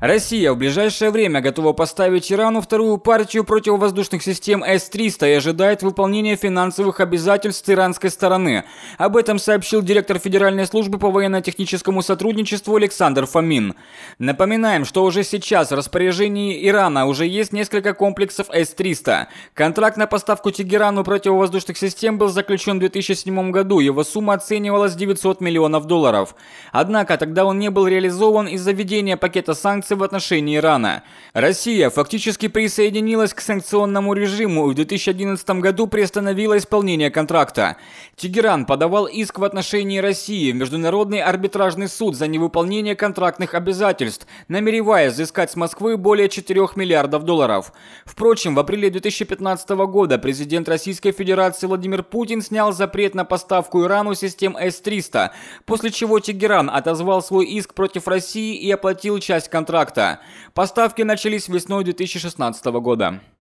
Россия в ближайшее время готова поставить Ирану вторую партию противовоздушных систем С-300 и ожидает выполнения финансовых обязательств иранской стороны. Об этом сообщил директор Федеральной службы по военно-техническому сотрудничеству Александр Фомин. Напоминаем, что уже сейчас в распоряжении Ирана уже есть несколько комплексов С-300. Контракт на поставку Тегерану противовоздушных систем был заключен в 2007 году, его сумма оценивалась 900 миллионов долларов. Однако тогда он не был реализован из-за введения пакета санкций санкций в отношении Ирана. Россия фактически присоединилась к санкционному режиму и в 2011 году приостановила исполнение контракта. Тегеран подавал иск в отношении России в Международный арбитражный суд за невыполнение контрактных обязательств, намереваясь взыскать с Москвы более 4 миллиардов долларов. Впрочем, в апреле 2015 года президент Российской Федерации Владимир Путин снял запрет на поставку Ирану систем С-300, после чего Тегеран отозвал свой иск против России и оплатил часть контракта контракта. Поставки начались весной 2016 года.